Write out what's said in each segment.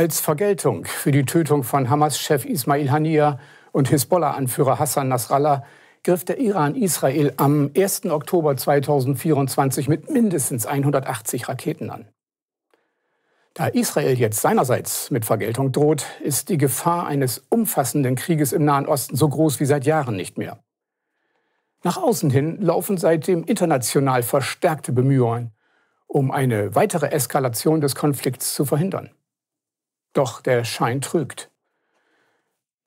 Als Vergeltung für die Tötung von Hamas-Chef Ismail Haniyeh und Hisbollah-Anführer Hassan Nasrallah griff der Iran Israel am 1. Oktober 2024 mit mindestens 180 Raketen an. Da Israel jetzt seinerseits mit Vergeltung droht, ist die Gefahr eines umfassenden Krieges im Nahen Osten so groß wie seit Jahren nicht mehr. Nach außen hin laufen seitdem international verstärkte Bemühungen, um eine weitere Eskalation des Konflikts zu verhindern. Doch der Schein trügt.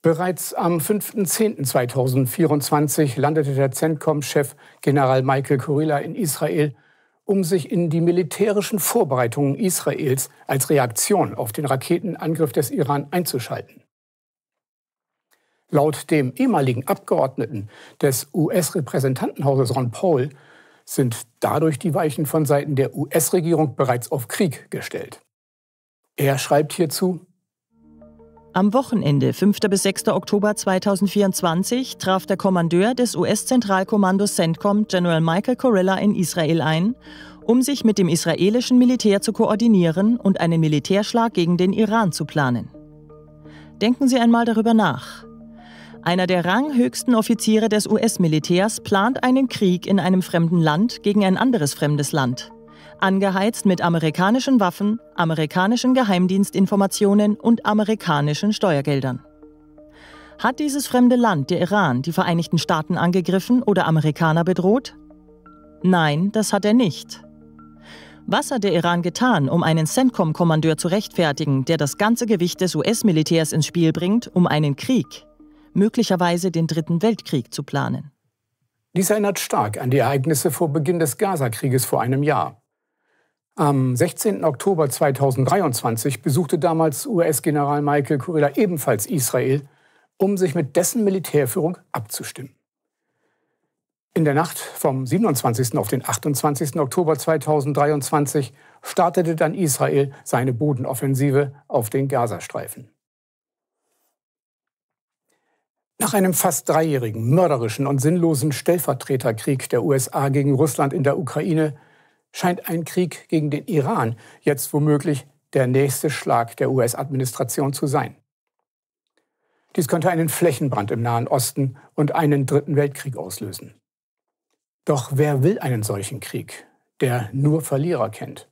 Bereits am 5.10.2024 landete der CENTCOM-Chef General Michael Kurilla in Israel, um sich in die militärischen Vorbereitungen Israels als Reaktion auf den Raketenangriff des Iran einzuschalten. Laut dem ehemaligen Abgeordneten des US-Repräsentantenhauses Ron Paul sind dadurch die Weichen von Seiten der US-Regierung bereits auf Krieg gestellt. Er schreibt hierzu. Am Wochenende 5. bis 6. Oktober 2024 traf der Kommandeur des US-Zentralkommandos CENTCOM General Michael Corella in Israel ein, um sich mit dem israelischen Militär zu koordinieren und einen Militärschlag gegen den Iran zu planen. Denken Sie einmal darüber nach. Einer der ranghöchsten Offiziere des US-Militärs plant einen Krieg in einem fremden Land gegen ein anderes fremdes Land angeheizt mit amerikanischen Waffen, amerikanischen Geheimdienstinformationen und amerikanischen Steuergeldern. Hat dieses fremde Land, der Iran, die Vereinigten Staaten angegriffen oder Amerikaner bedroht? Nein, das hat er nicht. Was hat der Iran getan, um einen CENTCOM-Kommandeur zu rechtfertigen, der das ganze Gewicht des US-Militärs ins Spiel bringt, um einen Krieg, möglicherweise den Dritten Weltkrieg, zu planen? Dies erinnert stark an die Ereignisse vor Beginn des Gaza-Krieges vor einem Jahr. Am 16. Oktober 2023 besuchte damals US-General Michael Kurilla ebenfalls Israel, um sich mit dessen Militärführung abzustimmen. In der Nacht vom 27. auf den 28. Oktober 2023 startete dann Israel seine Bodenoffensive auf den Gazastreifen. Nach einem fast dreijährigen, mörderischen und sinnlosen Stellvertreterkrieg der USA gegen Russland in der Ukraine scheint ein Krieg gegen den Iran jetzt womöglich der nächste Schlag der US-Administration zu sein. Dies könnte einen Flächenbrand im Nahen Osten und einen dritten Weltkrieg auslösen. Doch wer will einen solchen Krieg, der nur Verlierer kennt?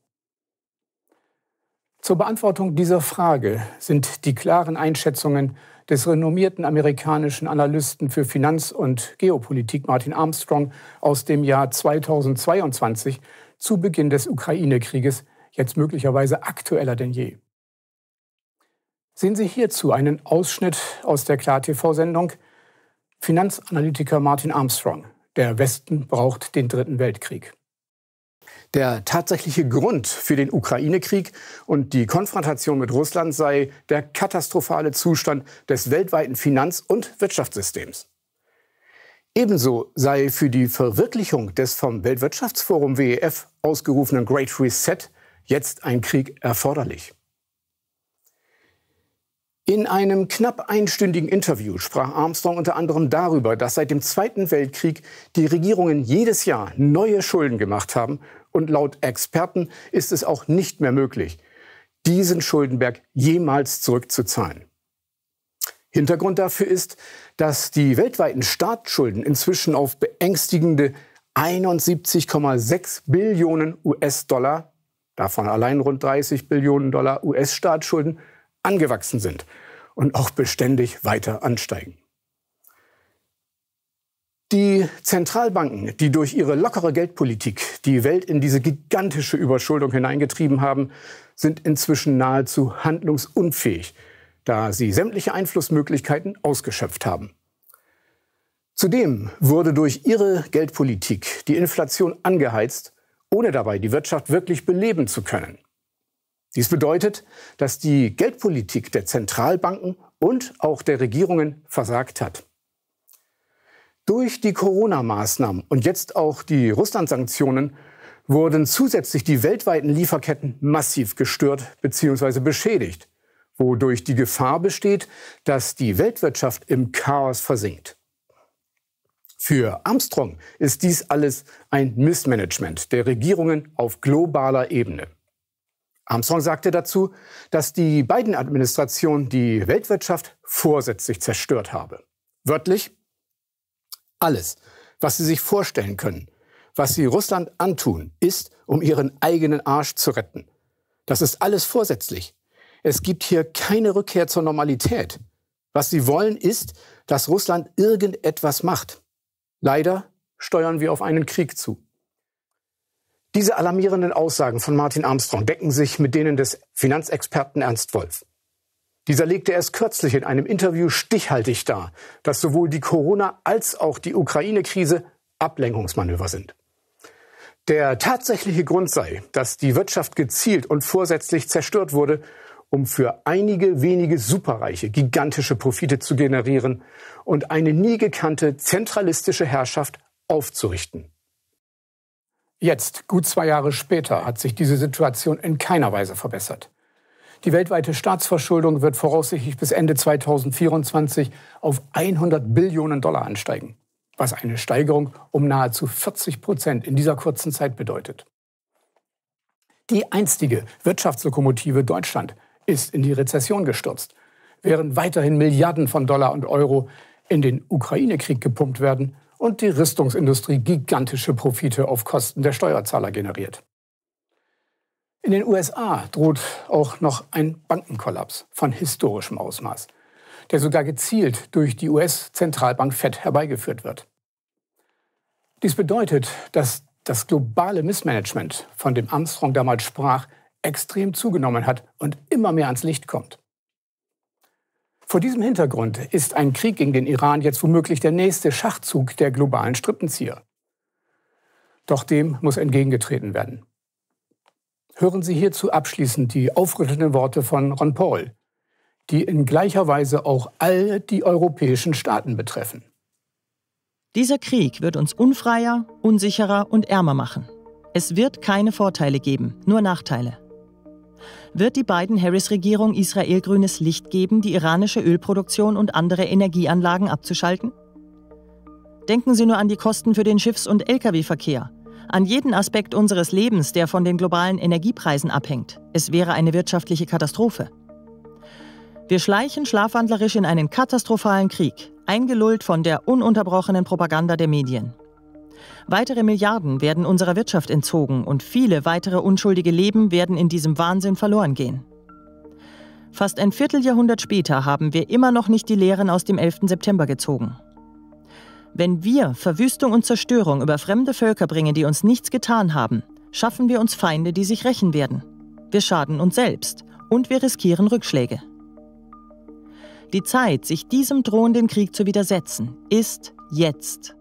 Zur Beantwortung dieser Frage sind die klaren Einschätzungen des renommierten amerikanischen Analysten für Finanz- und Geopolitik Martin Armstrong aus dem Jahr 2022 zu Beginn des Ukraine-Krieges, jetzt möglicherweise aktueller denn je. Sehen Sie hierzu einen Ausschnitt aus der Klar-TV-Sendung Finanzanalytiker Martin Armstrong. Der Westen braucht den Dritten Weltkrieg. Der tatsächliche Grund für den Ukraine-Krieg und die Konfrontation mit Russland sei der katastrophale Zustand des weltweiten Finanz- und Wirtschaftssystems. Ebenso sei für die Verwirklichung des vom Weltwirtschaftsforum WEF ausgerufenen Great Reset jetzt ein Krieg erforderlich. In einem knapp einstündigen Interview sprach Armstrong unter anderem darüber, dass seit dem Zweiten Weltkrieg die Regierungen jedes Jahr neue Schulden gemacht haben und laut Experten ist es auch nicht mehr möglich, diesen Schuldenberg jemals zurückzuzahlen. Hintergrund dafür ist, dass die weltweiten Staatsschulden inzwischen auf beängstigende 71,6 Billionen US-Dollar, davon allein rund 30 Billionen Dollar US-Staatsschulden, angewachsen sind und auch beständig weiter ansteigen. Die Zentralbanken, die durch ihre lockere Geldpolitik die Welt in diese gigantische Überschuldung hineingetrieben haben, sind inzwischen nahezu handlungsunfähig da sie sämtliche Einflussmöglichkeiten ausgeschöpft haben. Zudem wurde durch ihre Geldpolitik die Inflation angeheizt, ohne dabei die Wirtschaft wirklich beleben zu können. Dies bedeutet, dass die Geldpolitik der Zentralbanken und auch der Regierungen versagt hat. Durch die Corona-Maßnahmen und jetzt auch die Russland-Sanktionen wurden zusätzlich die weltweiten Lieferketten massiv gestört bzw. beschädigt wodurch die Gefahr besteht, dass die Weltwirtschaft im Chaos versinkt. Für Armstrong ist dies alles ein Missmanagement der Regierungen auf globaler Ebene. Armstrong sagte dazu, dass die biden Administration die Weltwirtschaft vorsätzlich zerstört habe. Wörtlich, alles, was sie sich vorstellen können, was sie Russland antun, ist, um ihren eigenen Arsch zu retten. Das ist alles vorsätzlich. Es gibt hier keine Rückkehr zur Normalität. Was sie wollen, ist, dass Russland irgendetwas macht. Leider steuern wir auf einen Krieg zu. Diese alarmierenden Aussagen von Martin Armstrong decken sich mit denen des Finanzexperten Ernst Wolf. Dieser legte erst kürzlich in einem Interview stichhaltig dar, dass sowohl die Corona- als auch die Ukraine-Krise Ablenkungsmanöver sind. Der tatsächliche Grund sei, dass die Wirtschaft gezielt und vorsätzlich zerstört wurde um für einige wenige Superreiche gigantische Profite zu generieren und eine nie gekannte zentralistische Herrschaft aufzurichten. Jetzt, gut zwei Jahre später, hat sich diese Situation in keiner Weise verbessert. Die weltweite Staatsverschuldung wird voraussichtlich bis Ende 2024 auf 100 Billionen Dollar ansteigen, was eine Steigerung um nahezu 40 Prozent in dieser kurzen Zeit bedeutet. Die einstige Wirtschaftslokomotive Deutschland ist in die Rezession gestürzt, während weiterhin Milliarden von Dollar und Euro in den Ukraine-Krieg gepumpt werden und die Rüstungsindustrie gigantische Profite auf Kosten der Steuerzahler generiert. In den USA droht auch noch ein Bankenkollaps von historischem Ausmaß, der sogar gezielt durch die US-Zentralbank Fed herbeigeführt wird. Dies bedeutet, dass das globale Missmanagement, von dem Armstrong damals sprach, extrem zugenommen hat und immer mehr ans Licht kommt. Vor diesem Hintergrund ist ein Krieg gegen den Iran jetzt womöglich der nächste Schachzug der globalen Strippenzieher. Doch dem muss entgegengetreten werden. Hören Sie hierzu abschließend die aufrüttelnden Worte von Ron Paul, die in gleicher Weise auch all die europäischen Staaten betreffen. Dieser Krieg wird uns unfreier, unsicherer und ärmer machen. Es wird keine Vorteile geben, nur Nachteile wird die Biden-Harris-Regierung Israel grünes Licht geben, die iranische Ölproduktion und andere Energieanlagen abzuschalten? Denken Sie nur an die Kosten für den Schiffs- und Lkw-Verkehr, an jeden Aspekt unseres Lebens, der von den globalen Energiepreisen abhängt. Es wäre eine wirtschaftliche Katastrophe. Wir schleichen schlafwandlerisch in einen katastrophalen Krieg, eingelullt von der ununterbrochenen Propaganda der Medien. Weitere Milliarden werden unserer Wirtschaft entzogen und viele weitere unschuldige Leben werden in diesem Wahnsinn verloren gehen. Fast ein Vierteljahrhundert später haben wir immer noch nicht die Lehren aus dem 11. September gezogen. Wenn wir Verwüstung und Zerstörung über fremde Völker bringen, die uns nichts getan haben, schaffen wir uns Feinde, die sich rächen werden. Wir schaden uns selbst und wir riskieren Rückschläge. Die Zeit, sich diesem drohenden Krieg zu widersetzen, ist jetzt.